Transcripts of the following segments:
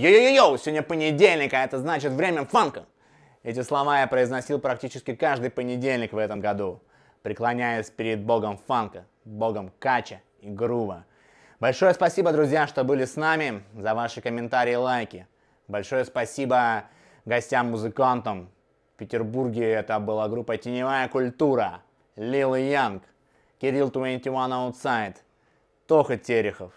Йо-йо-йо, сегодня понедельник, а это значит время фанка. Эти слова я произносил практически каждый понедельник в этом году, преклоняясь перед богом фанка, богом кача и грува. Большое спасибо, друзья, что были с нами, за ваши комментарии и лайки. Большое спасибо гостям-музыкантам. В Петербурге это была группа «Теневая культура», Лил Янг, Кирилл 21 Outside, Тоха Терехов,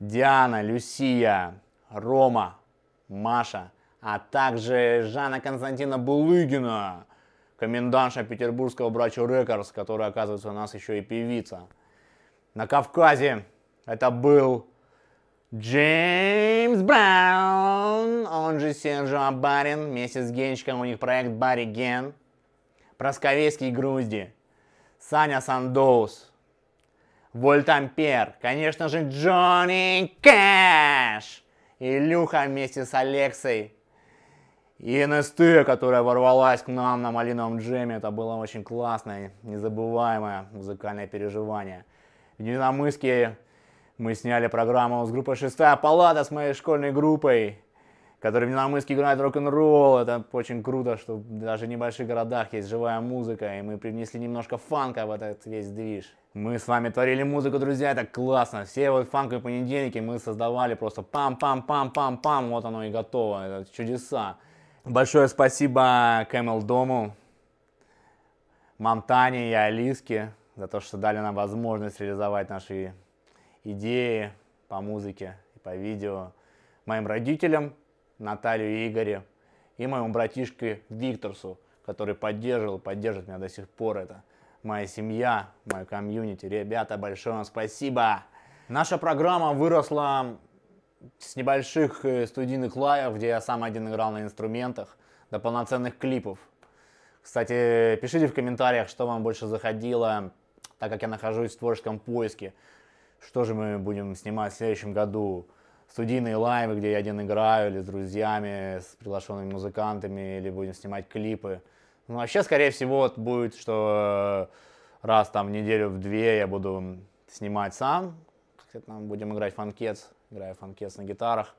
Диана, Люсия, Рома, Маша, а также Жанна Константина Булыгина, комендантша петербургского брачу Рекордс, которая, оказывается, у нас еще и певица. На Кавказе это был Джеймс Браун, он же Сержо Барин, вместе с Генчиком у них проект Барри Ген, Просковейский Грузди, Саня Сандоус, Вольт Ампер, конечно же, Джонни Кэш – Илюха вместе с Алексой. И НСТ, которая ворвалась к нам на малиновом джеме, это было очень классное, незабываемое музыкальное переживание. В Динамыске мы сняли программу с группой «Шестая палата» с моей школьной группой который в Миномыске играет рок-н-ролл. Это очень круто, что даже в небольших городах есть живая музыка, и мы привнесли немножко фанка в этот весь движ. Мы с вами творили музыку, друзья, это классно. Все вот фанковые понедельники мы создавали просто пам-пам-пам-пам-пам, вот оно и готово, это чудеса. Большое спасибо Кэмэл Дому, Мамтане и Алиске за то, что дали нам возможность реализовать наши идеи по музыке и по видео. Моим родителям, Наталью и Игорю, и моему братишке Викторсу, который поддерживал, поддерживает меня до сих пор это. Моя семья, моя комьюнити. Ребята, большое вам спасибо! Наша программа выросла с небольших э, студийных лайв, где я сам один играл на инструментах, до полноценных клипов. Кстати, пишите в комментариях, что вам больше заходило, так как я нахожусь в творческом поиске. Что же мы будем снимать в следующем году? студийные лайвы, где я один играю, или с друзьями, с приглашенными музыкантами, или будем снимать клипы. Ну, вообще, скорее всего, будет, что э, раз там в неделю, в две я буду снимать сам. Там будем играть фанкетс, играю фанкетс на гитарах.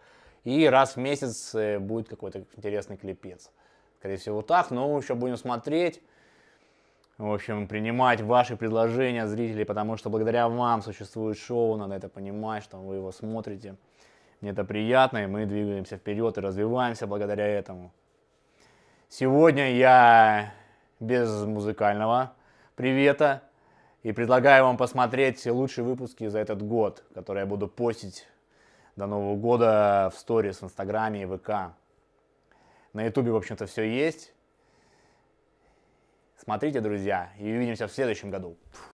И раз в месяц э, будет какой-то интересный клипец. Скорее всего, так, но ну, еще будем смотреть. В общем, принимать ваши предложения зрителей, потому что благодаря вам существует шоу, надо это понимать, что вы его смотрите. Мне это приятно, и мы двигаемся вперед и развиваемся благодаря этому. Сегодня я без музыкального привета и предлагаю вам посмотреть все лучшие выпуски за этот год, которые я буду постить до Нового года в сторис, в Инстаграме и ВК. На Ютубе, в общем-то, все есть. Смотрите, друзья, и увидимся в следующем году.